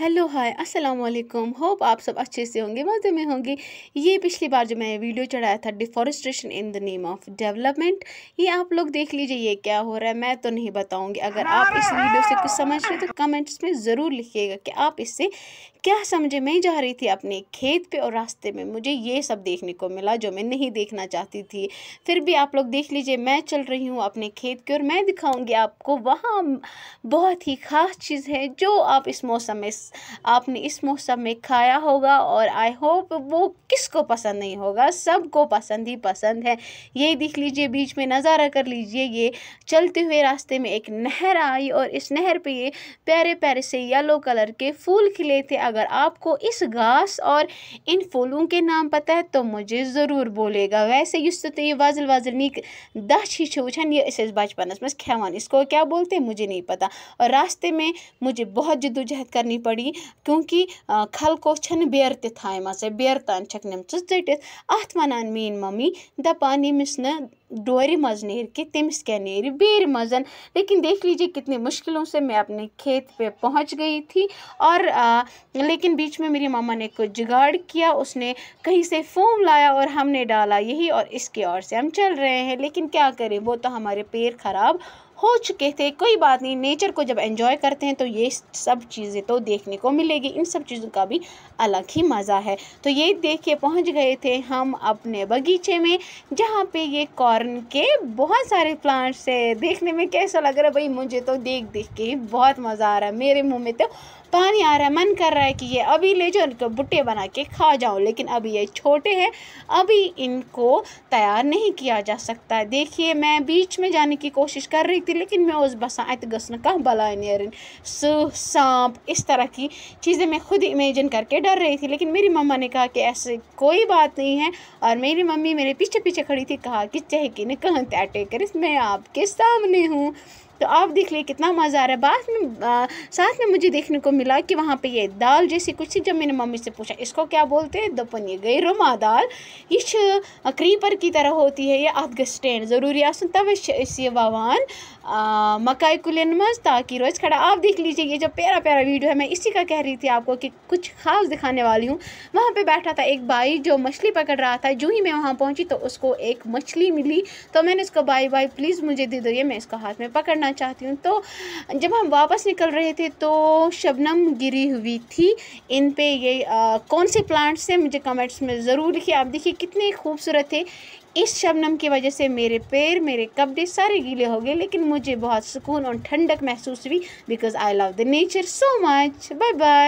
hello hi अस्सलाम वालेकुम hope आप सब अच्छे से होंगे मज़े में होंगे ये पिछली बार जो मैं वीडियो चढ़ाया था deforestation in the name of development ये आप लोग देख लीजिए ये क्या हो रहा है मैं तो नहीं बताऊंगी अगर आप इस वीडियो से कुछ समझ रहे हो तो कमेंट्स में ज़रूर लिखिएगा कि आप इससे क्या समझे मैं जा रही थी अपने खेत पर और रास्ते में मुझे ये सब देखने को मिला जो मैं नहीं देखना चाहती थी फिर भी आप लोग देख लीजिए मैं चल रही हूँ अपने खेत की और मैं दिखाऊँगी आपको वहाँ बहुत ही ख़ास चीज़ है जो आप इस मौसम में आपने इस मौसम में खाया होगा और आई होप वो किसको पसंद नहीं होगा सबको पसंद ही पसंद है ये देख लीजिए बीच में नज़ारा कर लीजिए ये चलते हुए रास्ते में एक नहर आई और इस नहर पे ये प्यारे प्यारे से येलो कलर के फूल खिले थे अगर आपको इस घास और इन फूलों के नाम पता है तो मुझे ज़रूर बोलेगा वैसे युस तो ये वाजल वाजल नीक दश ही छूछन ये इस बचपन में खेवान इसको क्या बोलते मुझे नहीं पता और रास्ते में मुझे बहुत जद्दोजहद करनी पड़ी पड़ी क्योंकि خلقو چھَنہٕ بیرٕ تہِ تھایمَژٕ بیرٕ تانۍ چھَکھ نِمژٕ ژٔٹِتھ اَتھ وَنان میٛٲنۍ ممی دَپان ییٚمِس نہٕ डोरी मज न के तमिस क्या नेर बेर मज लेकिन देख लीजिए कितनी मुश्किलों से मैं अपने खेत पे पहुंच गई थी और आ, लेकिन बीच में मेरी मामा ने कुछ जुगाड़ किया उसने कहीं से फोम लाया और हमने डाला यही और इसके और से हम चल रहे हैं लेकिन क्या करें वो तो हमारे पैर ख़राब हो चुके थे कोई बात नहीं नेचर को जब एंजॉय करते हैं तो ये सब चीज़ें तो देखने को मिलेगी इन सब चीज़ों का भी अलग ही मज़ा है तो ये देखिए पहुँच गए थे हम अपने बगीचे में जहाँ पे ये कॉर हॉर्न के बहुत सारे प्लांट्स है देखने में कैसा लग रहा है भाई मुझे तो देख देख के ही बहुत मज़ा आ रहा है मेरे मुंह में तो पानी आ रहा है मन कर रहा है कि ये अभी ले जाओ इनको भुट्टे बना के खा जाओ लेकिन अभी ये छोटे हैं अभी इनको तैयार नहीं किया जा सकता देखिए मैं बीच में जाने की कोशिश कर रही थी लेकिन मैं उस बसा अत गस का बला नहीं सांप इस तरह की चीज़ें मैं खुद इमेजिन करके डर रही थी लेकिन मेरी मम्मा ने कहा कि ऐसे कोई बात नहीं है और मेरी मम्मी मेरे पीछे पीछे खड़ी थी कहा कि चाहे यकीन कहते अटेकर्स मैं आपके सामने हूँ तो आप देख लिए कितना मज़ा आ रहा है बाद में आ, साथ में मुझे देखने को मिला कि वहाँ पे ये दाल जैसी कुछ थी जब मैंने मम्मी से पूछा इसको क्या बोलते हैं दोपन ये गई रुमा दाल ये क्रीपर की तरह होती है ये अत गए स्टैंड ज़रूरी आसन तब ये ववान मकई कुलन मज ताकि रोज़ खड़ा आप देख लीजिए ये जो प्यारा प्यारा वीडियो है मैं इसी का कह रही थी आपको कि कुछ खास दिखाने वाली हूँ वहाँ पर बैठा था एक भाई जो मछली पकड़ रहा था जो ही मैं वहाँ पहुँची तो उसको एक मछली मिली तो मैंने उसको बाई बाई प्लीज़ मुझे दे दो ये मैं इसको हाथ में पकड़ना करना चाहती हूँ तो जब हम वापस निकल रहे थे तो शबनम गिरी हुई थी इन पे ये आ, कौन से प्लांट्स हैं मुझे कमेंट्स में ज़रूर लिखिए आप देखिए कितने खूबसूरत थे इस शबनम की वजह से मेरे पैर मेरे कपड़े सारे गीले हो गए लेकिन मुझे बहुत सुकून और ठंडक महसूस हुई because I love the nature so much bye bye